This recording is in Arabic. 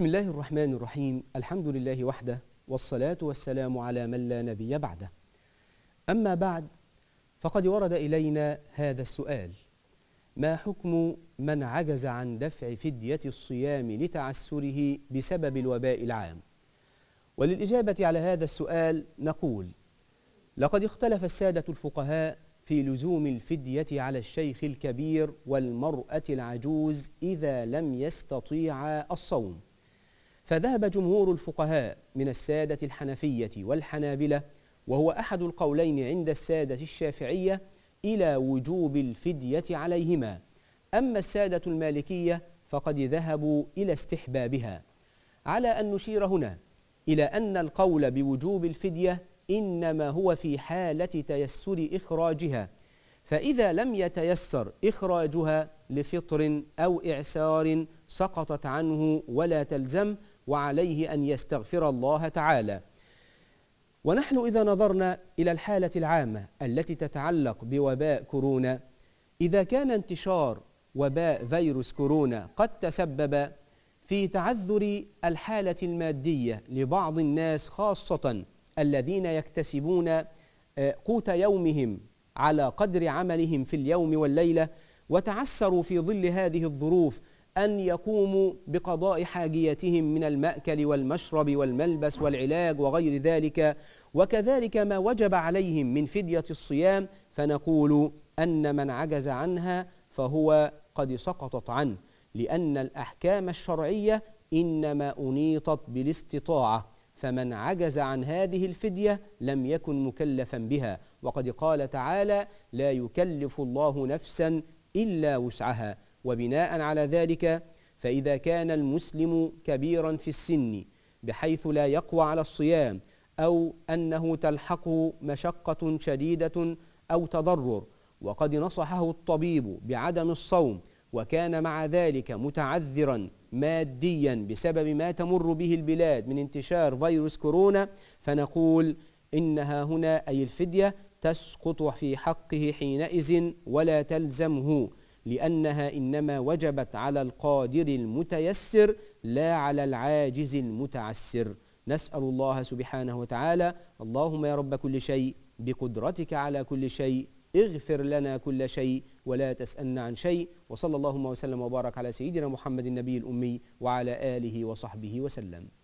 بسم الله الرحمن الرحيم الحمد لله وحده والصلاة والسلام على من لا نبي بعده أما بعد فقد ورد إلينا هذا السؤال ما حكم من عجز عن دفع فدية الصيام لتعسره بسبب الوباء العام وللإجابة على هذا السؤال نقول لقد اختلف السادة الفقهاء في لزوم الفدية على الشيخ الكبير والمرأة العجوز إذا لم يستطيعا الصوم فذهب جمهور الفقهاء من السادة الحنفية والحنابلة وهو أحد القولين عند السادة الشافعية إلى وجوب الفدية عليهما أما السادة المالكية فقد ذهبوا إلى استحبابها على أن نشير هنا إلى أن القول بوجوب الفدية إنما هو في حالة تيسر إخراجها فإذا لم يتيسر إخراجها لفطر أو إعسار سقطت عنه ولا تلزم وعليه أن يستغفر الله تعالى ونحن إذا نظرنا إلى الحالة العامة التي تتعلق بوباء كورونا إذا كان انتشار وباء فيروس كورونا قد تسبب في تعذر الحالة المادية لبعض الناس خاصة الذين يكتسبون آه، قوت يومهم على قدر عملهم في اليوم والليلة وتعسروا في ظل هذه الظروف أن يقوموا بقضاء حاجيتهم من المأكل والمشرب والملبس والعلاج وغير ذلك وكذلك ما وجب عليهم من فدية الصيام فنقول أن من عجز عنها فهو قد سقطت عنه لأن الأحكام الشرعية إنما أنيطت بالاستطاعة فمن عجز عن هذه الفدية لم يكن مكلفا بها وقد قال تعالى لا يكلف الله نفسا إلا وسعها وبناء على ذلك فإذا كان المسلم كبيرا في السن بحيث لا يقوى على الصيام أو أنه تلحقه مشقة شديدة أو تضرر وقد نصحه الطبيب بعدم الصوم وكان مع ذلك متعذرا ماديا بسبب ما تمر به البلاد من انتشار فيروس كورونا فنقول إنها هنا أي الفدية تسقط في حقه حينئذ ولا تلزمه لأنها إنما وجبت على القادر المتيسر لا على العاجز المتعسر نسأل الله سبحانه وتعالى اللهم يا رب كل شيء بقدرتك على كل شيء اغفر لنا كل شيء ولا تسألنا عن شيء وصلى اللهم وسلم وبارك على سيدنا محمد النبي الأمي وعلى آله وصحبه وسلم